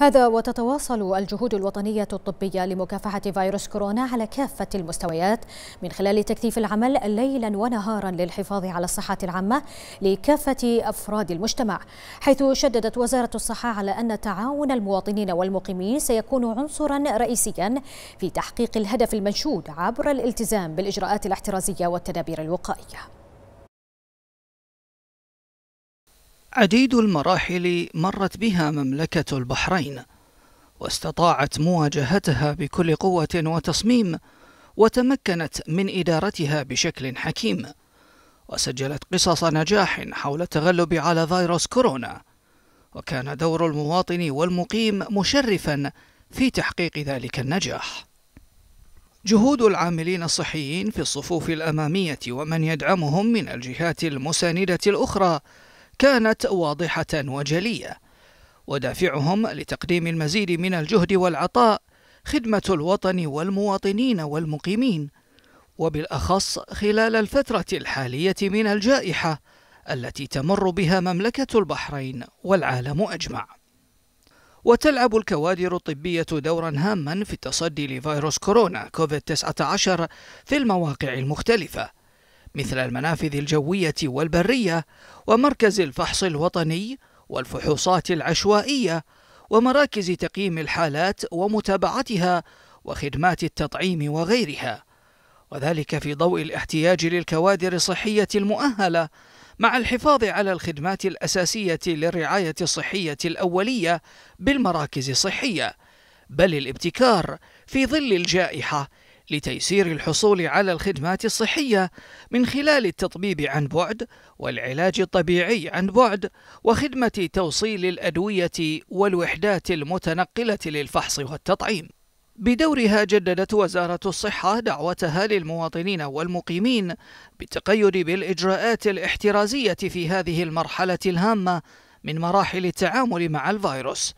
هذا وتتواصل الجهود الوطنية الطبية لمكافحة فيروس كورونا على كافة المستويات من خلال تكثيف العمل ليلا ونهارا للحفاظ على الصحة العامة لكافة أفراد المجتمع حيث شددت وزارة الصحة على أن تعاون المواطنين والمقيمين سيكون عنصرا رئيسيا في تحقيق الهدف المنشود عبر الالتزام بالإجراءات الاحترازية والتدابير الوقائية عديد المراحل مرت بها مملكة البحرين واستطاعت مواجهتها بكل قوة وتصميم وتمكنت من إدارتها بشكل حكيم وسجلت قصص نجاح حول التغلب على فيروس كورونا وكان دور المواطن والمقيم مشرفا في تحقيق ذلك النجاح جهود العاملين الصحيين في الصفوف الأمامية ومن يدعمهم من الجهات المساندة الأخرى كانت واضحة وجلية، ودافعهم لتقديم المزيد من الجهد والعطاء خدمة الوطن والمواطنين والمقيمين، وبالأخص خلال الفترة الحالية من الجائحة التي تمر بها مملكة البحرين والعالم أجمع. وتلعب الكوادر الطبية دورا هاما في التصدي لفيروس كورونا كوفيد 19 في المواقع المختلفة مثل المنافذ الجوية والبرية ومركز الفحص الوطني والفحوصات العشوائية ومراكز تقييم الحالات ومتابعتها وخدمات التطعيم وغيرها وذلك في ضوء الاحتياج للكوادر الصحية المؤهلة مع الحفاظ على الخدمات الأساسية للرعاية الصحية الأولية بالمراكز الصحية بل الابتكار في ظل الجائحة لتيسير الحصول على الخدمات الصحية من خلال التطبيب عن بعد والعلاج الطبيعي عن بعد وخدمة توصيل الأدوية والوحدات المتنقلة للفحص والتطعيم. بدورها جددت وزارة الصحة دعوتها للمواطنين والمقيمين بالتقيد بالإجراءات الاحترازية في هذه المرحلة الهامة من مراحل التعامل مع الفيروس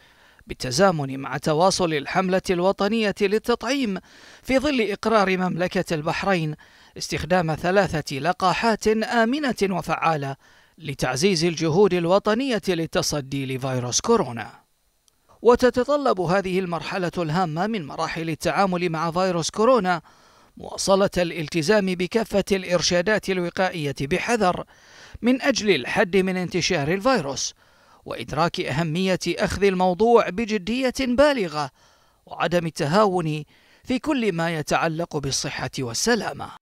بالتزامن مع تواصل الحملة الوطنية للتطعيم في ظل إقرار مملكة البحرين استخدام ثلاثة لقاحات آمنة وفعالة لتعزيز الجهود الوطنية للتصدي لفيروس كورونا. وتتطلب هذه المرحلة الهامة من مراحل التعامل مع فيروس كورونا مواصلة الالتزام بكافة الإرشادات الوقائية بحذر من أجل الحد من انتشار الفيروس، وإدراك أهمية أخذ الموضوع بجدية بالغة وعدم التهاون في كل ما يتعلق بالصحة والسلامة